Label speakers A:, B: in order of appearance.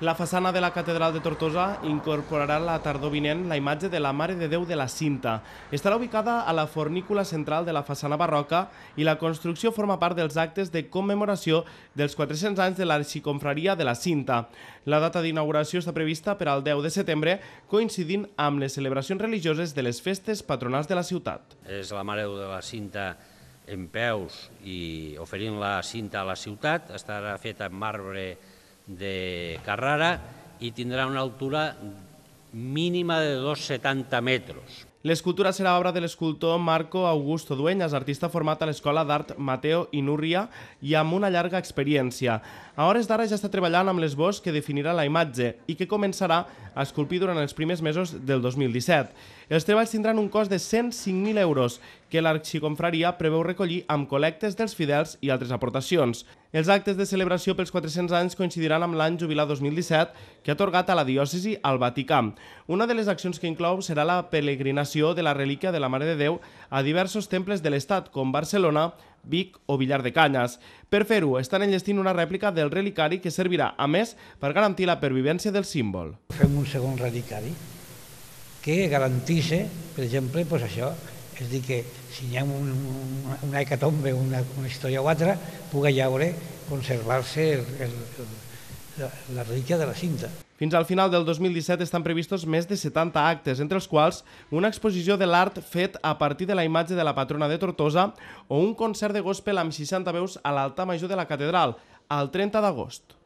A: La façana de la Catedral de Tortosa incorporarà la tardor vinent la imatge de la Mare de Déu de la Cinta. Estarà ubicada a la fornícula central de la façana barroca i la construcció forma part dels actes de commemoració dels 400 anys de l'Arxiconfraria de la Cinta. La data d'inauguració està prevista per al 10 de setembre, coincidint amb les celebracions religioses de les festes patronals de la ciutat.
B: És la Mare de Déu de la Cinta en peus i oferint la cinta a la ciutat. Estarà feta en marbre de Carrara i tindrà una altura mínima de 2,70
A: metres. L'escultura serà obra de l'escultor Marco Augusto Dueñas, artista format a l'Escola d'Art Mateo i Núria i amb una llarga experiència. A hores d'ara ja està treballant amb l'esbós que definirà la imatge i que començarà a esculpir durant els primers mesos del 2017. Els treballs tindran un cost de 105.000 euros que l'Arxiconfraria preveu recollir amb col·lectes dels fidels i altres aportacions. Els actes de celebració pels 400 anys coincidiran amb l'any jubilar 2017 que ha atorgat a la diòcesi al Vaticà. Una de les accions que inclou serà la peregrinació donació de la relíquia de la Mare de Déu a diversos temples de l'Estat, com Barcelona, Vic o Villar de Canyes. Per fer-ho, estan enllestint una rèplica del relicari que servirà, a més, per garantir la pervivència del símbol. Fem un segon relicari que
B: garantisse, per exemple, pues això, és dir, que si hi ha un, un, una hecatombe,
A: una, una història o altra, pugui haver, conservar-se el, el, el la relíquia de la cinta. Fins al final del 2017 estan previstos més de 70 actes, entre els quals una exposició de l'art fet a partir de la imatge de la patrona de Tortosa o un concert de gospel amb 60 veus a l'alta major de la catedral, el 30 d'agost.